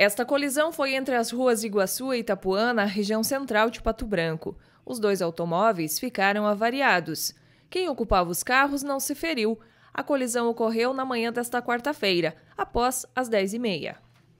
Esta colisão foi entre as ruas Iguaçu e Itapuã, na região central de Pato Branco. Os dois automóveis ficaram avariados. Quem ocupava os carros não se feriu. A colisão ocorreu na manhã desta quarta-feira, após as 10h30.